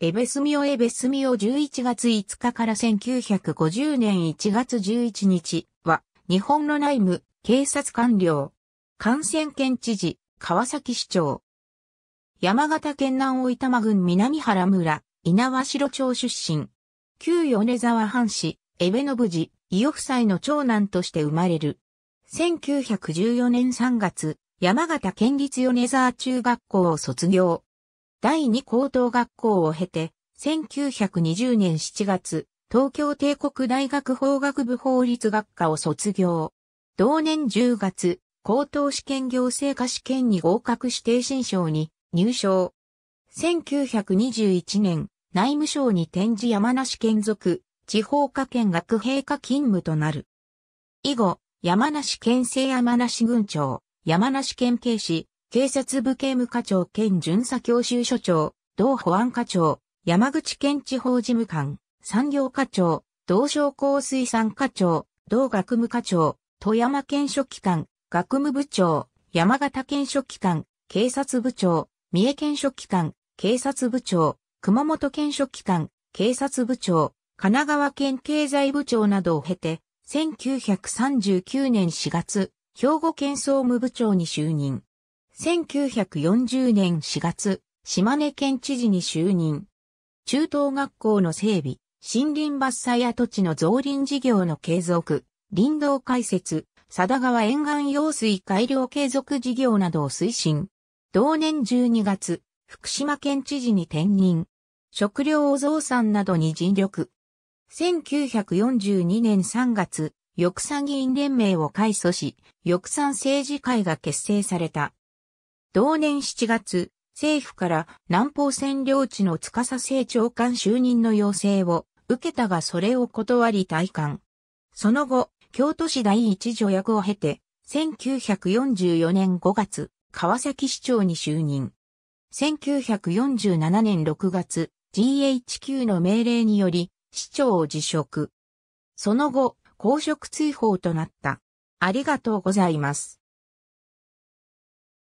エベスミオエベスミオ11月5日から1950年1月11日は、日本の内務、警察官僚、感染県知事、川崎市長。山形県南大玉郡南原村、稲和城町出身。旧米沢藩士、エベノブジ、伊予夫妻の長男として生まれる。1914年3月、山形県立米沢中学校を卒業。第2高等学校を経て、1920年7月、東京帝国大学法学部法律学科を卒業。同年10月、高等試験行政科試験に合格指定新賞に入賞。1921年、内務省に転じ山梨県属、地方科県学兵科勤務となる。以後、山梨県政山梨郡長、山梨県警視、警察部警務課長兼巡査教習所長、同保安課長、山口県地方事務官、産業課長、同商工水産課長、同学務課長、富山県書記官、学務部長、山形県書記官、警察部長、三重県書記官、警察部長、熊本県書記官、警察部長、神奈川県経済部長などを経て、1939年4月、兵庫県総務部長に就任。1940年4月、島根県知事に就任。中等学校の整備、森林伐採跡地の増林事業の継続、林道開設、佐田川沿岸用水改良継続事業などを推進。同年12月、福島県知事に転任。食料を増産などに尽力。1942年3月、翼賛議員連盟を改組し、翼賛政治会が結成された。同年7月、政府から南方占領地の司政長官就任の要請を受けたがそれを断り退官。その後、京都市第一助役を経て、1944年5月、川崎市長に就任。1947年6月、GHQ の命令により、市長を辞職。その後、公職追放となった。ありがとうございます。